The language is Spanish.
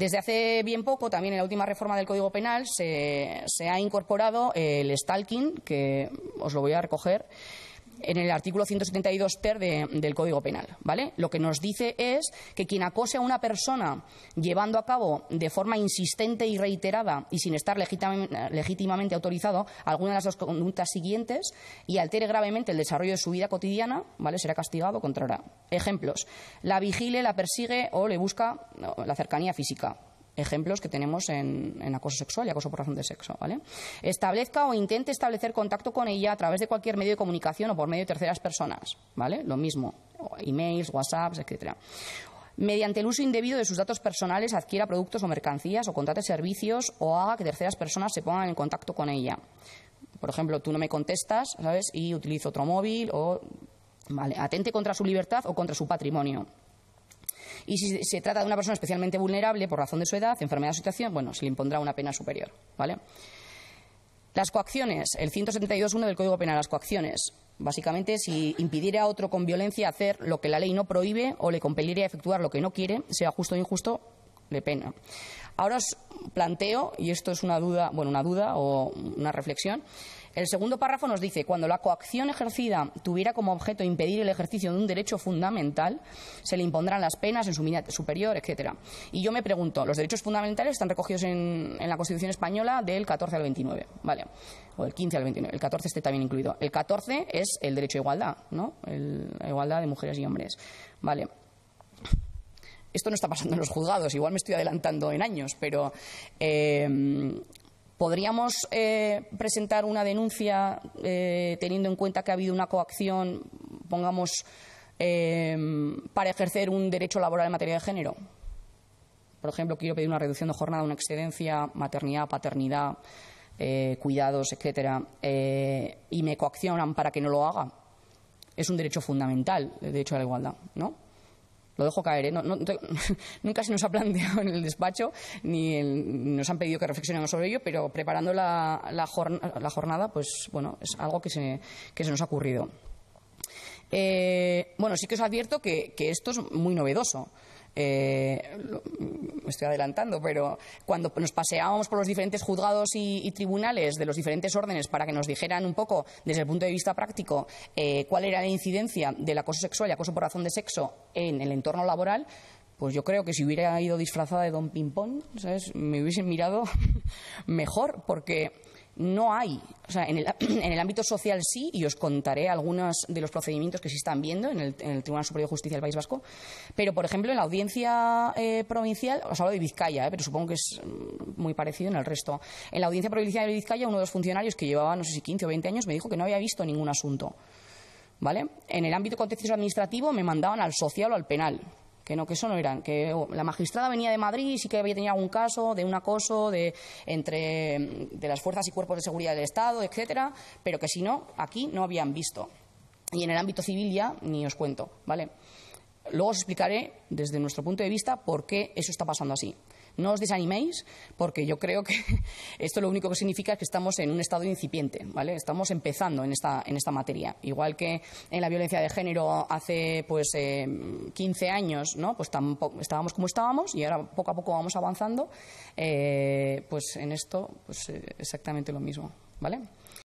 Desde hace bien poco, también en la última reforma del Código Penal, se, ha incorporado el stalking, que os lo voy a recoger en el artículo 172 ter del Código Penal, ¿vale? Lo que nos dice es que quien acose a una persona llevando a cabo de forma insistente y reiterada y sin estar legítimamente autorizado alguna de las dos conductas siguientes y altere gravemente el desarrollo de su vida cotidiana, ¿vale? Será castigado contra Ejemplos: la vigile, la persigue o le busca la cercanía física ejemplos que tenemos en, acoso sexual y acoso por razón de sexo. ¿vale? Establezca o intente establecer contacto con ella a través de cualquier medio de comunicación o por medio de terceras personas. ¿vale? Lo mismo, emails, WhatsApps, etcétera mediante el uso indebido de sus datos personales adquiera productos o mercancías o contrate servicios o haga que terceras personas se pongan en contacto con ella. Por ejemplo, tú no me contestas, ¿sabes? Y utilizo otro móvil o vale, atente contra su libertad o contra su patrimonio. Y si se trata de una persona especialmente vulnerable por razón de su edad, enfermedad o situación, bueno, se le impondrá una pena superior. ¿Vale? Las coacciones, el 172.1 del Código Penal, las coacciones. Básicamente, si impidiera a otro con violencia hacer lo que la ley no prohíbe o le compeliría a efectuar lo que no quiere, sea justo o injusto, le pena. Ahora os planteo, y esto es una duda, bueno, una duda o una reflexión, el segundo párrafo nos dice, cuando la coacción ejercida tuviera como objeto impedir el ejercicio de un derecho fundamental, se le impondrán las penas en su medida superior, etcétera. Y yo me pregunto, los derechos fundamentales están recogidos en, la Constitución española del 14 al 29, ¿vale? O el 15 al 29, el 14 esté también incluido. El 14 es el derecho a igualdad, ¿no? la igualdad de mujeres y hombres, ¿vale? esto no está pasando en los juzgados, igual me estoy adelantando en años, pero eh, ¿Podríamos eh, presentar una denuncia eh, teniendo en cuenta que ha habido una coacción, pongamos, eh, para ejercer un derecho laboral en materia de género? Por ejemplo, quiero pedir una reducción de jornada, una excedencia, maternidad, paternidad, cuidados, etcétera, y me coaccionan para que no lo haga. Es un derecho fundamental, el derecho a la igualdad, ¿no? lo dejo caer, ¿eh? nunca se nos ha planteado en el despacho ni nos han pedido que reflexionemos sobre ello, pero preparando la, jornada, pues bueno, es algo que se, nos ha ocurrido. Eh, bueno, sí que os advierto que esto es muy novedoso me eh, estoy adelantando, pero cuando nos paseábamos por los diferentes juzgados y, tribunales de los diferentes órdenes para que nos dijeran un poco, desde el punto de vista práctico, eh, cuál era la incidencia del acoso sexual y acoso por razón de sexo en el entorno laboral, pues yo creo que si hubiera ido disfrazada de don Pimpón, ¿sabes? me hubiesen mirado mejor, porque no hay, o sea, en el, ámbito social sí, y os contaré algunos de los procedimientos que se están viendo en el, Tribunal Superior de Justicia del País Vasco, pero, por ejemplo, en la audiencia eh, provincial, os hablo de Vizcaya, eh, pero supongo que es mm, muy parecido en el resto, en la audiencia provincial de Vizcaya uno de los funcionarios que llevaba, no sé si 15 o 20 años, me dijo que no había visto ningún asunto. ¿Vale? En el ámbito contencioso administrativo me mandaban al social o al penal, que no, que eso no eran, que oh, la magistrada venía de Madrid y sí que había tenido algún caso de un acoso de, entre de las fuerzas y cuerpos de seguridad del Estado, etcétera, pero que si no, aquí no habían visto. Y en el ámbito civil ya ni os cuento, ¿vale? Luego os explicaré desde nuestro punto de vista por qué eso está pasando así. No os desaniméis porque yo creo que esto lo único que significa es que estamos en un estado incipiente, ¿vale? Estamos empezando en esta, en esta materia. Igual que en la violencia de género hace pues 15 eh, años, ¿no? Pues estábamos como estábamos y ahora poco a poco vamos avanzando. Eh, pues en esto, pues eh, exactamente lo mismo, ¿vale?